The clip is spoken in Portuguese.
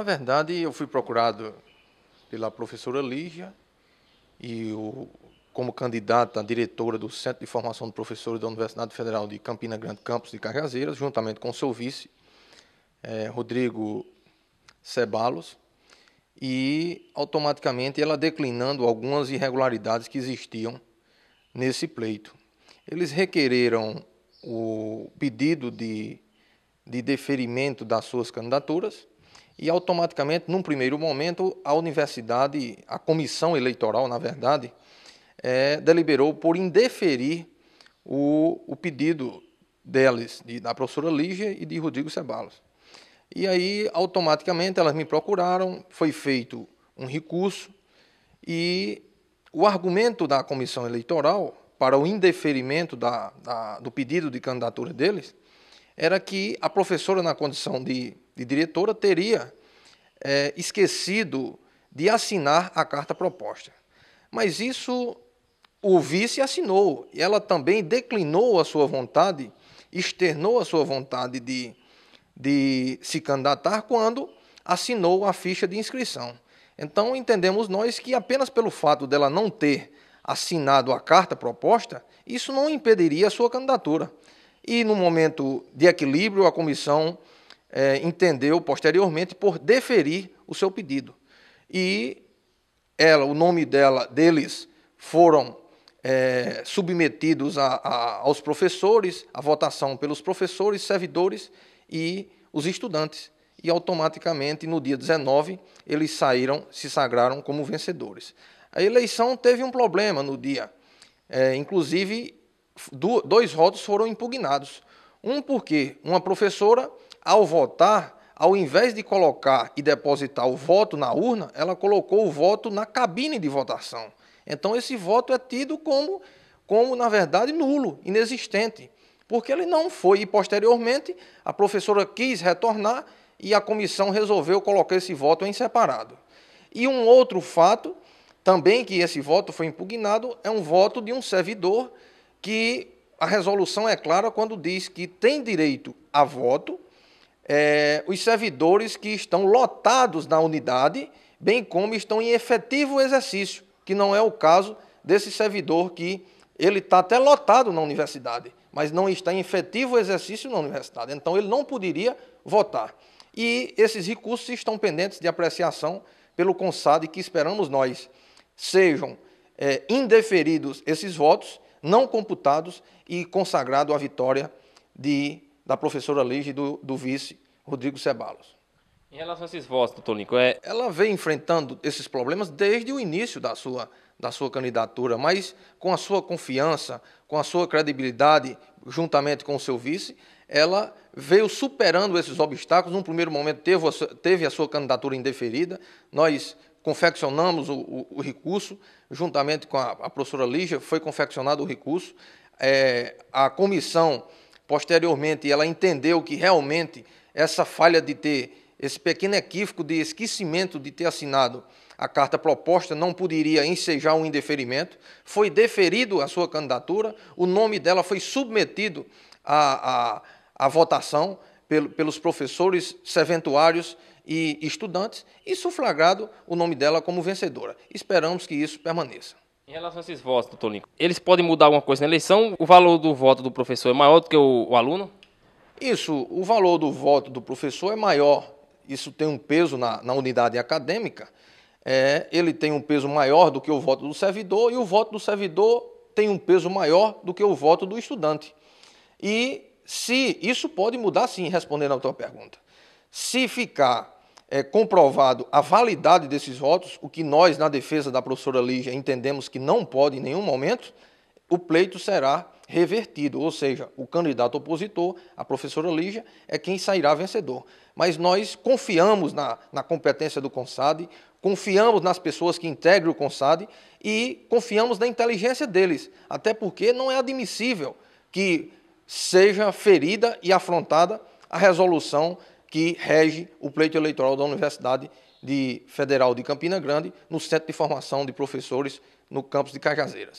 Na verdade, eu fui procurado pela professora Lígia e o, como candidata à diretora do Centro de Formação de Professores da Universidade Federal de Campina Grande, campus de Cajazeiras, juntamente com seu vice, é, Rodrigo Cebalos, e automaticamente ela declinando algumas irregularidades que existiam nesse pleito. Eles requereram o pedido de, de deferimento das suas candidaturas e automaticamente, num primeiro momento, a universidade, a comissão eleitoral, na verdade, é, deliberou por indeferir o, o pedido deles, de, da professora Lígia e de Rodrigo Ceballos. E aí, automaticamente, elas me procuraram, foi feito um recurso e o argumento da comissão eleitoral para o indeferimento da, da, do pedido de candidatura deles era que a professora, na condição de, de diretora, teria é, esquecido de assinar a carta proposta. Mas isso o vice assinou. Ela também declinou a sua vontade, externou a sua vontade de, de se candidatar quando assinou a ficha de inscrição. Então entendemos nós que apenas pelo fato dela não ter assinado a carta proposta, isso não impediria a sua candidatura. E, no momento de equilíbrio, a comissão é, entendeu posteriormente por deferir o seu pedido. E ela, o nome dela, deles foram é, submetidos a, a, aos professores, a votação pelos professores, servidores e os estudantes. E automaticamente, no dia 19, eles saíram, se sagraram como vencedores. A eleição teve um problema no dia. É, inclusive, do, dois votos foram impugnados. Um porque uma professora, ao votar, ao invés de colocar e depositar o voto na urna, ela colocou o voto na cabine de votação. Então esse voto é tido como, como na verdade, nulo, inexistente, porque ele não foi. E posteriormente, a professora quis retornar e a comissão resolveu colocar esse voto em separado. E um outro fato, também que esse voto foi impugnado, é um voto de um servidor que a resolução é clara quando diz que tem direito a voto é, os servidores que estão lotados na unidade, bem como estão em efetivo exercício, que não é o caso desse servidor que ele está até lotado na universidade, mas não está em efetivo exercício na universidade. Então, ele não poderia votar. E esses recursos estão pendentes de apreciação pelo CONSAD, que esperamos nós sejam é, indeferidos esses votos não computados e consagrado à vitória de, da professora Lige e do, do vice Rodrigo Ceballos. Em relação a esses votos, doutor Lincoln, é... ela vem enfrentando esses problemas desde o início da sua, da sua candidatura, mas com a sua confiança, com a sua credibilidade, juntamente com o seu vice, ela veio superando esses obstáculos. Num primeiro momento teve a sua, teve a sua candidatura indeferida. Nós confeccionamos o, o, o recurso, juntamente com a, a, professora Lígia, foi confeccionado o recurso. É, a comissão, posteriormente, ela entendeu que realmente essa falha de ter esse pequeno equívoco de esquecimento de ter assinado a carta proposta não poderia ensejar um indeferimento. Foi deferido a sua candidatura, o nome dela foi submetido à, à, à votação pelos professores serventuários e estudantes e suflagrado o nome dela como vencedora. Esperamos que isso permaneça. Em relação a esses votos, doutor Lincoln, eles podem mudar alguma coisa na eleição? O valor do voto do professor é maior do que o, o aluno? Isso, o valor do voto do professor é maior. Isso tem um peso na, na unidade acadêmica. É, ele tem um peso maior do que o voto do servidor e o voto do servidor tem um peso maior do que o voto do estudante. E se isso pode mudar, sim, respondendo à tua pergunta. Se ficar é, comprovado a validade desses votos, o que nós, na defesa da professora Lígia, entendemos que não pode em nenhum momento, o pleito será revertido, ou seja, o candidato opositor, a professora Lígia, é quem sairá vencedor. Mas nós confiamos na, na competência do CONSAD, confiamos nas pessoas que integram o CONSAD e confiamos na inteligência deles, até porque não é admissível que seja ferida e afrontada a resolução que rege o pleito eleitoral da Universidade de Federal de Campina Grande, no Centro de Formação de Professores, no campus de Cajazeiras.